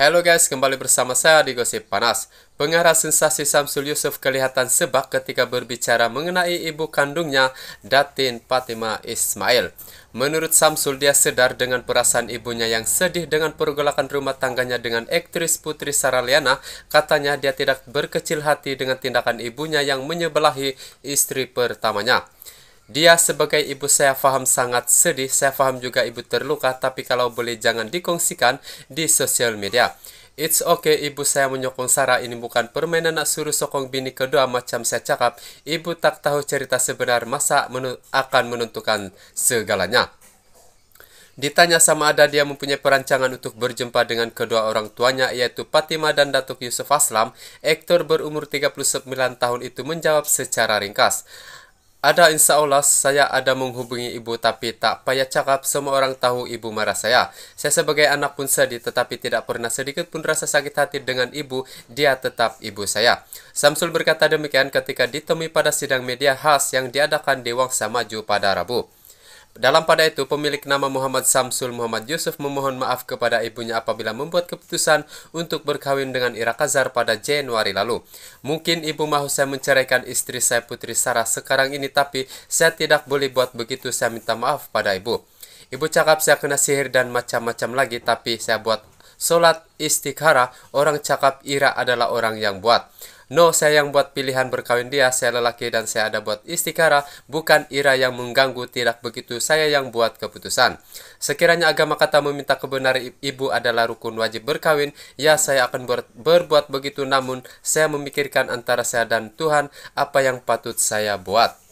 Halo guys, kembali bersama saya di Gosip Panas. Pengarah sensasi Samsul Yusuf kelihatan sebak ketika berbicara mengenai ibu kandungnya, Datin Fatima Ismail. Menurut Samsul, dia sedar dengan perasaan ibunya yang sedih dengan pergolakan rumah tangganya dengan aktris Putri Saraliana. Katanya dia tidak berkecil hati dengan tindakan ibunya yang menyebelahi istri pertamanya. Dia sebagai ibu saya faham sangat sedih, saya faham juga ibu terluka, tapi kalau boleh jangan dikongsikan di sosial media. It's okay ibu saya menyokong Sarah ini bukan permainan nak suruh sokong bini kedua macam saya cakap. Ibu tak tahu cerita sebenar masa menu akan menentukan segalanya. Ditanya sama ada dia mempunyai perancangan untuk berjumpa dengan kedua orang tuanya yaitu Fatima dan Datuk Yusuf Aslam, aktor berumur 39 tahun itu menjawab secara ringkas. Ada insya Allah saya ada menghubungi ibu tapi tak payah cakap semua orang tahu ibu marah saya. Saya sebagai anak pun sedih tetapi tidak pernah sedikit pun rasa sakit hati dengan ibu, dia tetap ibu saya. Samsul berkata demikian ketika ditemui pada sidang media khas yang diadakan Wangsa Maju pada Rabu. Dalam pada itu, pemilik nama Muhammad Samsul Muhammad Yusuf memohon maaf kepada ibunya apabila membuat keputusan untuk berkawin dengan Ira Kazar pada Januari lalu. Mungkin ibu mahu saya menceraikan istri saya Putri Sarah sekarang ini tapi saya tidak boleh buat begitu saya minta maaf pada ibu. Ibu cakap saya kena sihir dan macam-macam lagi tapi saya buat Solat istikharah, orang cakap Ira adalah orang yang buat. No, saya yang buat pilihan berkawin dia, saya lelaki dan saya ada buat istikara, bukan Ira yang mengganggu, tidak begitu saya yang buat keputusan. Sekiranya agama kata meminta kebenaran ibu adalah rukun wajib berkawin, ya saya akan ber berbuat begitu namun saya memikirkan antara saya dan Tuhan apa yang patut saya buat.